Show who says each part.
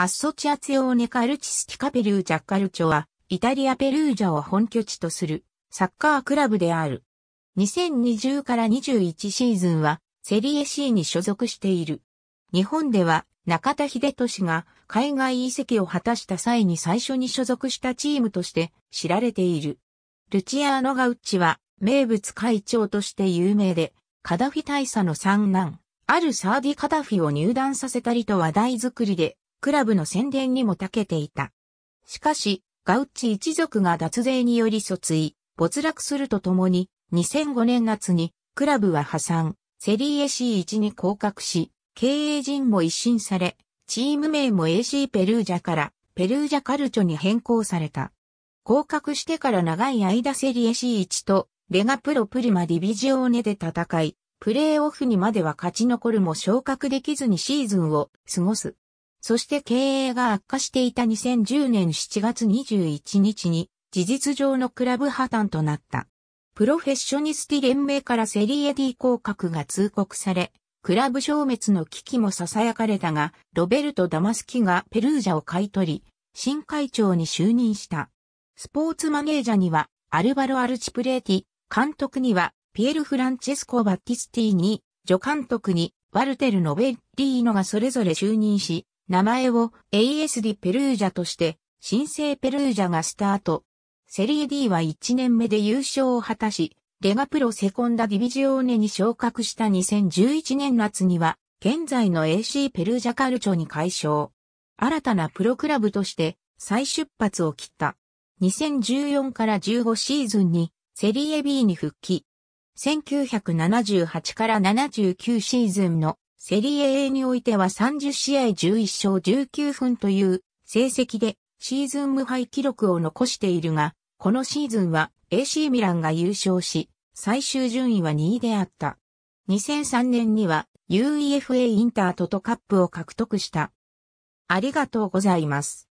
Speaker 1: アッソチアツヨーネカルチスキカペルージャッカルチョは、イタリアペルージャを本拠地とするサッカークラブである。2020から21シーズンは、セリエ C に所属している。日本では、中田秀俊が海外移籍を果たした際に最初に所属したチームとして知られている。ルチアーノ・ガウッチは名物会長として有名で、カダフィ大佐の三男、あるサーディ・カダフィを入団させたりと話題作りでクラブの宣伝にも長けていた。しかし、ガウッチ一族が脱税により訴追、没落するとともに、2005年夏に、クラブは破産、セリエ c 1に降格し、経営陣も一新され、チーム名も AC ペルージャから、ペルージャカルチョに変更された。降格してから長い間セリエ C1 とレガプロプリマディビジオーネで戦い、プレーオフにまでは勝ち残るも昇格できずにシーズンを過ごす。そして経営が悪化していた2010年7月21日に事実上のクラブ破綻となった。プロフェッショニスティ連盟からセリエ D 降格が通告され、クラブ消滅の危機も囁かれたが、ロベルト・ダマスキがペルージャを買い取り、新会長に就任した。スポーツマネージャーには、アルバロ・アルチプレーティ、監督には、ピエル・フランチェスコ・バッティスティに、助監督に、ワルテル・ノベリーノがそれぞれ就任し、名前を ASD ペルージャとして、新生ペルージャがスタート。セリエ D は1年目で優勝を果たし、レガプロセコンダディビジオーネに昇格した2011年夏には、現在の AC ペルージャカルチョに解消。新たなプロクラブとして再出発を切った。2014から15シーズンにセリエ B に復帰。1978から79シーズンのセリエ A においては30試合11勝19分という成績でシーズン無敗記録を残しているが、このシーズンは AC ミランが優勝し、最終順位は2位であった。2003年には UEFA インタートとカップを獲得した。ありがとうございます。